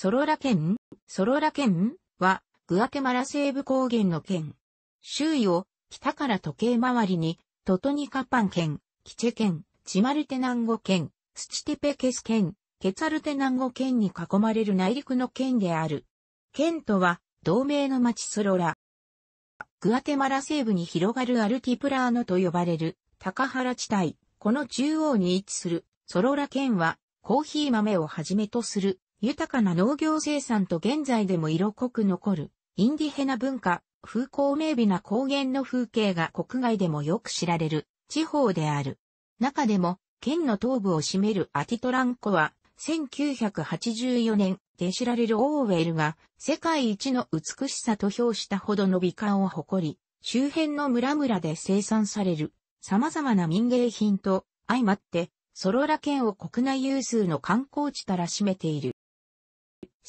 ソロラ県ソロラ県は、グアテマラ西部高原の県。周囲を、北から時計回りに、トトニカパン県、キチェ県、チマルテ南ゴ県、スチテペケス県、ケツァルテ南ゴ県に囲まれる内陸の県である。県とは、同盟の町ソロラ。グアテマラ西部に広がるアルティプラーノと呼ばれる、高原地帯。この中央に位置する、ソロラ県は、コーヒー豆をはじめとする豊かな農業生産と現在でも色濃く残る、インディヘナ文化、風光明媚な高原の風景が国外でもよく知られる地方である。中でも、県の東部を占めるアティトランコは、1984年で知られるオーウェルが世界一の美しさと評したほどの美観を誇り、周辺の村々で生産される様々な民芸品と相まって、ソロラ県を国内有数の観光地たら占めている。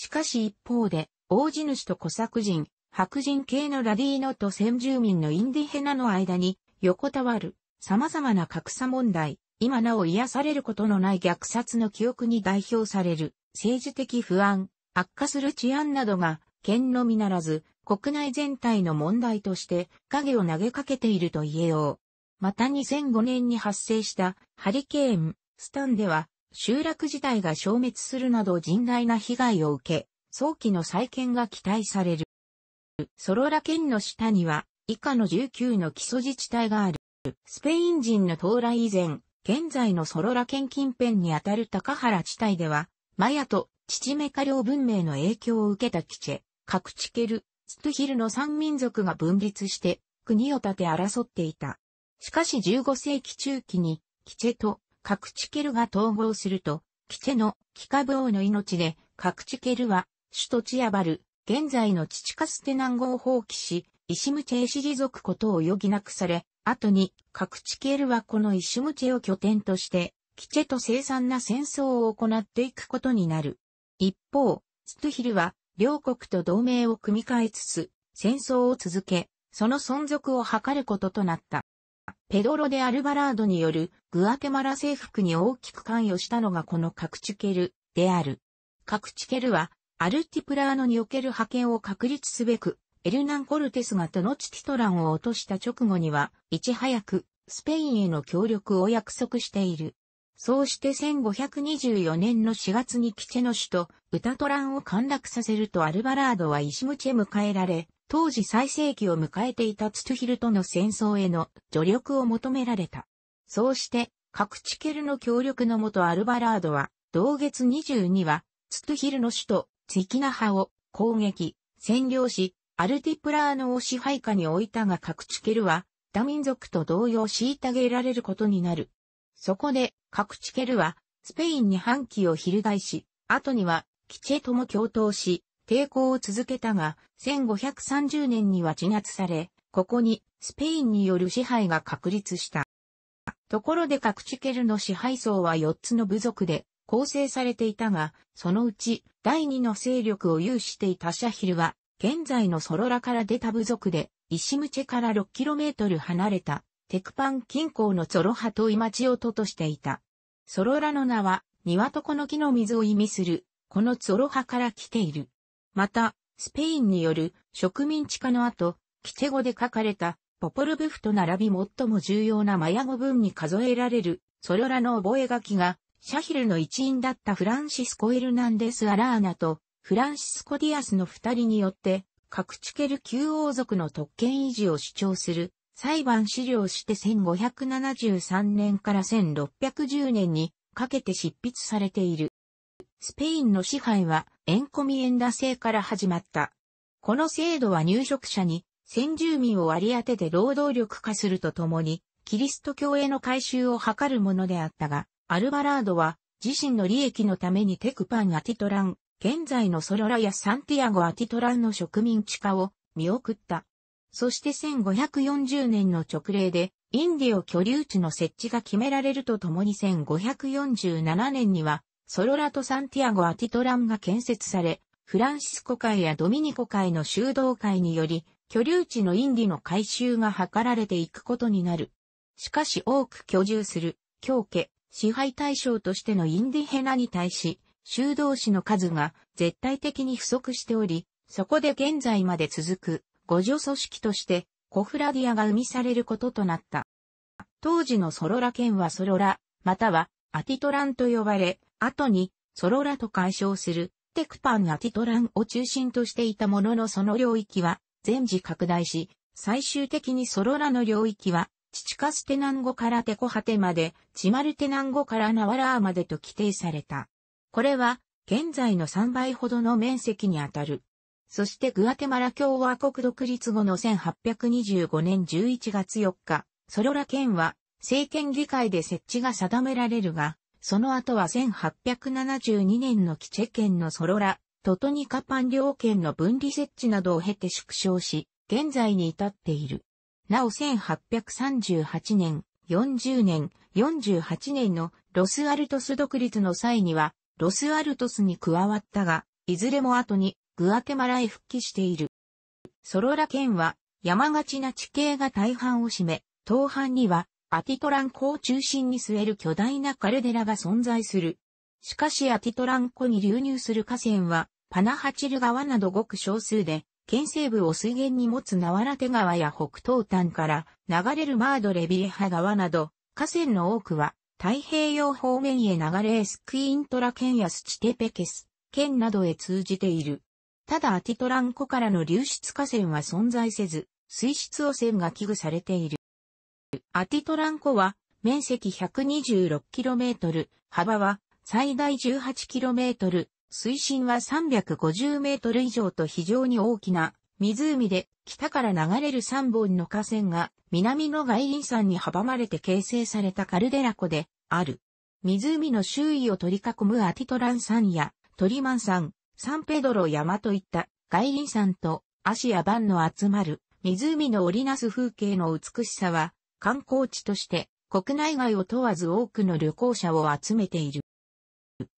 しかし一方で、大地主と小作人、白人系のラディーノと先住民のインディヘナの間に横たわる様々な格差問題、今なお癒されることのない虐殺の記憶に代表される政治的不安、悪化する治安などが、県のみならず、国内全体の問題として影を投げかけていると言えよう。また2005年に発生したハリケーン、スタンでは集落自体が消滅するなど甚大な被害を受け、早期の再建が期待される。ソロラ県の下には、以下の19の基礎自治体がある。スペイン人の到来以前、現在のソロラ県近辺にあたる高原地帯では、マヤとチチメカ領文明の影響を受けたキチェ、カクチケル、ストヒルの三民族が分立して、国を立て争っていた。しかし15世紀中期に、キチェとカクチケルが統合すると、キチェのキカブ王の命で、カクチケルは、首都チアバル、現在のチチカステ南郷を放棄し、イシムチェへ持くことを余儀なくされ、後に、カクチケルはこのイシムチェを拠点として、キチェと凄惨な戦争を行っていくことになる。一方、ストヒルは、両国と同盟を組み替えつつ、戦争を続け、その存続を図ることとなった。ペドロ・デ・アルバラードによるグアテマラ征服に大きく関与したのがこのカクチュケルである。カクチュケルはアルティプラーノにおける覇権を確立すべく、エルナン・コルテスがトノチティトランを落とした直後には、いち早くスペインへの協力を約束している。そうして1524年の4月にキチェの首都、ウタトランを陥落させるとアルバラードは石シムチ迎えられ、当時最盛期を迎えていたツトヒルとの戦争への助力を求められた。そうして、各地ケルの協力のもとアルバラードは、同月22は、ツトヒルの首都、ツキナハを攻撃、占領し、アルティプラーノを支配下に置いたが各地ケルは、他民族と同様虐げられることになる。そこで、各地ケルは、スペインに反旗を翻し、後には、キチェとも共闘し、抵抗を続けたが、1530年には自圧され、ここにスペインによる支配が確立した。ところで各チケルの支配層は4つの部族で構成されていたが、そのうち第2の勢力を有していたシャヒルは、現在のソロラから出た部族で、イシムチェから 6km 離れたテクパン近郊のゾロハとイマチオトとしていた。ソロラの名は、ニワトコの木の水を意味する、このゾロハから来ている。また、スペインによる植民地化の後、キチェ語で書かれたポポルブフと並び最も重要なマヤ語文に数えられるソロラの覚書がシャヒルの一員だったフランシスコ・エルナンデス・アラーナとフランシスコ・ディアスの二人によって各チケル旧王族の特権維持を主張する裁判資料して1573年から1610年にかけて執筆されている。スペインの支配はエンコミエンダ制から始まった。この制度は入植者に先住民を割り当てて労働力化するとともに、キリスト教への改修を図るものであったが、アルバラードは自身の利益のためにテクパン・アティトラン、現在のソロラやサンティアゴ・アティトランの植民地化を見送った。そして1540年の直令で、インディオ居留地の設置が決められるとともに1547年には、ソロラとサンティアゴ・アティトランが建設され、フランシスコ会やドミニコ会の修道会により、居留地のインディの改修が図られていくことになる。しかし多く居住する、教家、支配対象としてのインディヘナに対し、修道士の数が絶対的に不足しており、そこで現在まで続く、互助組織として、コフラディアが生みされることとなった。当時のソロラ県はソロラ、またはアティトランと呼ばれ、後に、ソロラと解消する、テクパンアティトランを中心としていたもののその領域は、全時拡大し、最終的にソロラの領域は、チチカステナンゴからテコハテまで、チマルテナンゴからナワラーまでと規定された。これは、現在の3倍ほどの面積にあたる。そしてグアテマラ共和国独立後の1825年11月4日、ソロラ県は政権議会で設置が定められるが、その後は1872年のキチェ県のソロラ、トトニカパン両県の分離設置などを経て縮小し、現在に至っている。なお1838年、40年、48年のロスアルトス独立の際には、ロスアルトスに加わったが、いずれも後にグアテマラへ復帰している。ソロラ県は山がちな地形が大半を占め、東半にはアティトラン湖を中心に据える巨大なカルデラが存在する。しかしアティトラン湖に流入する河川は、パナハチル川などごく少数で、県西部を水源に持つナワラテ川や北東端から流れるマードレビエハ川など、河川の多くは太平洋方面へ流れエスクイントラ県やスチテペケス県などへ通じている。ただアティトラン湖からの流出河川は存在せず、水質汚染が危惧されている。アティトラン湖は面積 126km、幅は最大 18km、水深は 350m 以上と非常に大きな湖で北から流れる3本の河川が南の外輪山に阻まれて形成されたカルデラ湖である。湖の周囲を取り囲むアティトラン山やトリマン山、サンペドロ山といった外輪山と足やアの集まる湖の織りなす風景の美しさは観光地として国内外を問わず多くの旅行者を集めている。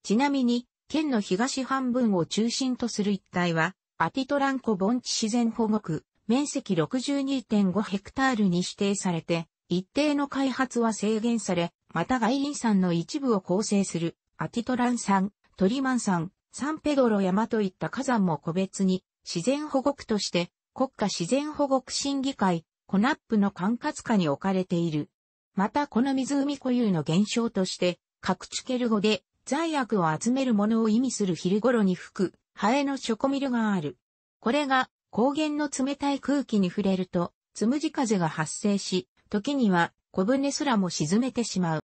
ちなみに、県の東半分を中心とする一帯は、アティトランコ盆地自然保護区、面積62.5ヘクタールに指定されて、一定の開発は制限され、また外輪山の一部を構成する、アティトラン山、トリマン山、サンペドロ山といった火山も個別に、自然保護区として、国家自然保護区審議会、コナップの管轄下に置かれている。またこの湖固有の現象として、各地ケル語で罪悪を集めるものを意味する昼頃に吹く、ハエのチョコミルがある。これが高原の冷たい空気に触れると、つむじ風が発生し、時には小舟すらも沈めてしまう。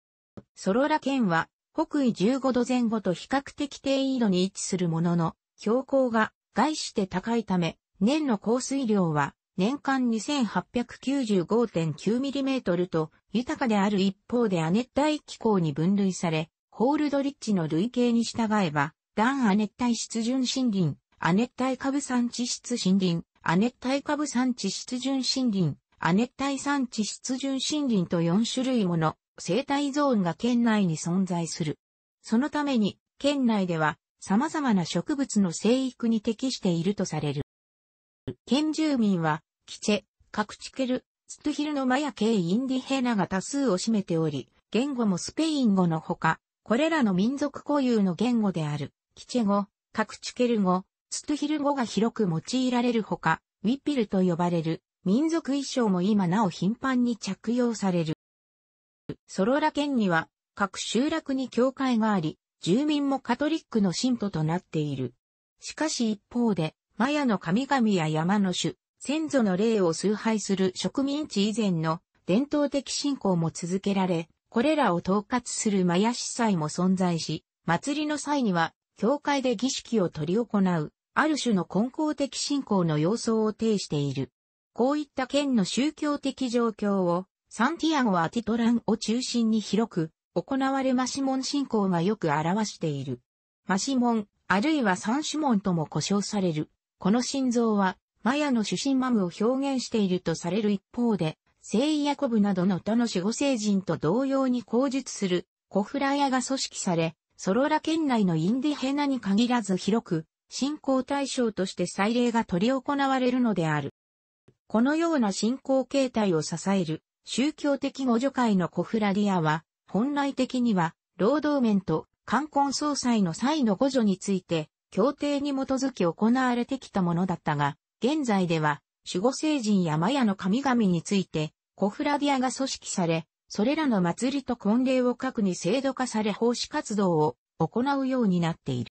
ソロラ県は北緯15度前後と比較的低緯度に位置するものの、標高が外して高いため、年の降水量は年間 2895.9mm と豊かである一方で亜熱帯気候に分類され、ホールドリッジの類型に従えば、暖亜熱帯湿潤森林、亜熱帯下部産地質森林、亜熱帯下部産地湿潤森林、亜熱帯産地湿潤森林と4種類もの生態ゾーンが県内に存在する。そのために、県内では様々な植物の生育に適しているとされる。県住民は、キチェ、カクチケル、ツトヒルのマヤ系インディヘナが多数を占めており、言語もスペイン語のほか、これらの民族固有の言語である、キチェ語、カクチケル語、ツトヒル語が広く用いられるほか、ウィピルと呼ばれる民族衣装も今なお頻繁に着用される。ソロラ県には各集落に教会があり、住民もカトリックの信徒となっている。しかし一方で、マヤの神々や山の種、先祖の霊を崇拝する植民地以前の伝統的信仰も続けられ、これらを統括するマヤ司祭も存在し、祭りの際には、教会で儀式を執り行う、ある種の根高的信仰の様相を呈している。こういった県の宗教的状況を、サンティアゴアティトランを中心に広く、行われマシモン信仰がよく表している。マシモン、あるいは三種ンとも呼称される。この心臓は、マヤの主神マムを表現しているとされる一方で、聖イヤコブなどの他の守護聖人と同様に口述するコフラヤが組織され、ソロラ県内のインディヘナに限らず広く、信仰対象として祭礼が取り行われるのである。このような信仰形態を支える宗教的互助会のコフラリアは、本来的には、労働面と冠婚葬祭の際の互助について、協定に基づき行われてきたものだったが、現在では、守護聖人やマヤの神々について、コフラディアが組織され、それらの祭りと婚礼を核に制度化され奉仕活動を行うようになっている。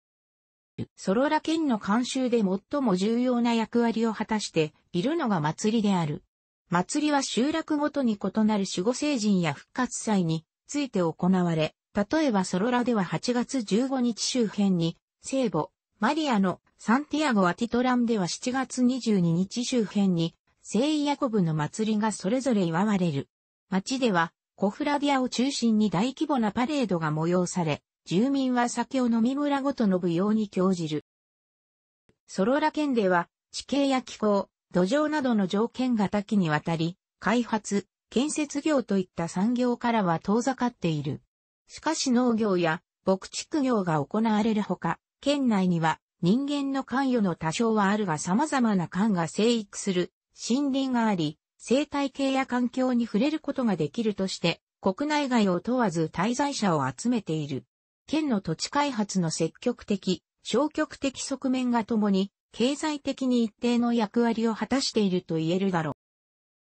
ソロラ県の監修で最も重要な役割を果たしているのが祭りである。祭りは集落ごとに異なる守護聖人や復活祭について行われ、例えばソロラでは8月15日周辺に、聖母、マリアのサンティアゴ・アティトランでは7月22日周辺に聖ヤコブの祭りがそれぞれ祝われる。町ではコフラディアを中心に大規模なパレードが催され、住民は酒を飲み村ごとの舞踊に興じる。ソロラ県では地形や気候、土壌などの条件が多岐にわたり、開発、建設業といった産業からは遠ざかっている。しかし農業や牧畜業が行われるほか、県内には人間の関与の多少はあるが様々な缶が生育する森林があり、生態系や環境に触れることができるとして、国内外を問わず滞在者を集めている。県の土地開発の積極的、消極的側面がともに、経済的に一定の役割を果たしていると言えるだろ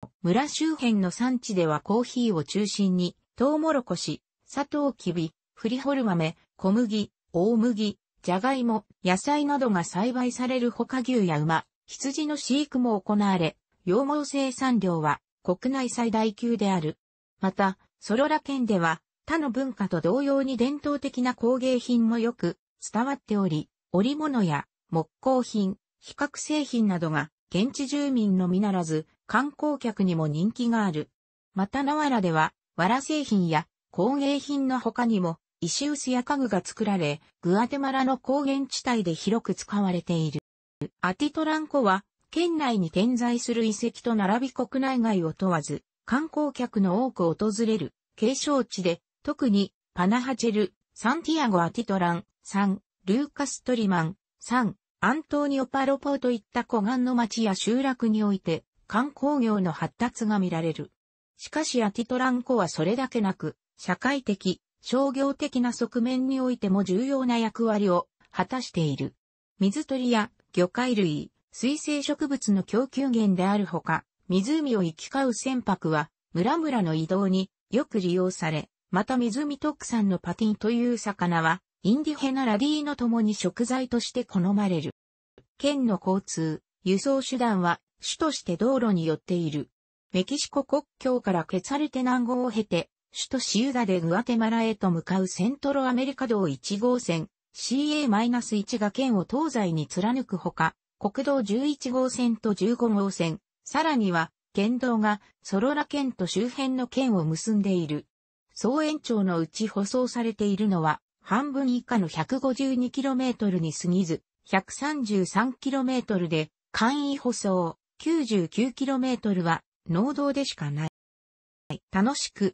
う。村周辺の産地ではコーヒーを中心に、トウモロコシ、サトウキビ、フリホル豆、小麦、大麦、ジャガイモ、野菜などが栽培されるほか牛や馬、羊の飼育も行われ、羊毛生産量は国内最大級である。また、ソロラ県では他の文化と同様に伝統的な工芸品もよく伝わっており、織物や木工品、比較製品などが現地住民のみならず観光客にも人気がある。また、ナワラでは、藁製品や工芸品の他にも、石臼や家具が作られ、グアテマラの高原地帯で広く使われている。アティトランコは、県内に点在する遺跡と並び国内外を問わず、観光客の多く訪れる景勝地で、特にパナハチェル、サンティアゴ・アティトラン、サン、ルーカス・トリマン、サン、アントーニオ・パロポーといった湖岸の町や集落において、観光業の発達が見られる。しかしアティトランコはそれだけなく、社会的、商業的な側面においても重要な役割を果たしている。水鳥や魚介類、水生植物の供給源であるほか、湖を行き交う船舶は村々の移動によく利用され、また湖特産のパティンという魚は、インディヘナラディーノ共に食材として好まれる。県の交通、輸送手段は主として道路によっている。メキシコ国境からケツァルテ南号を経て、首都シウダでグアテマラへと向かうセントロアメリカ道1号線 CA-1 が県を東西に貫くほか、国道11号線と15号線、さらには、県道がソロラ県と周辺の県を結んでいる。総延長のうち舗装されているのは、半分以下の 152km に過ぎず、133km で、簡易舗装、99km は、農道でしかない。楽しく、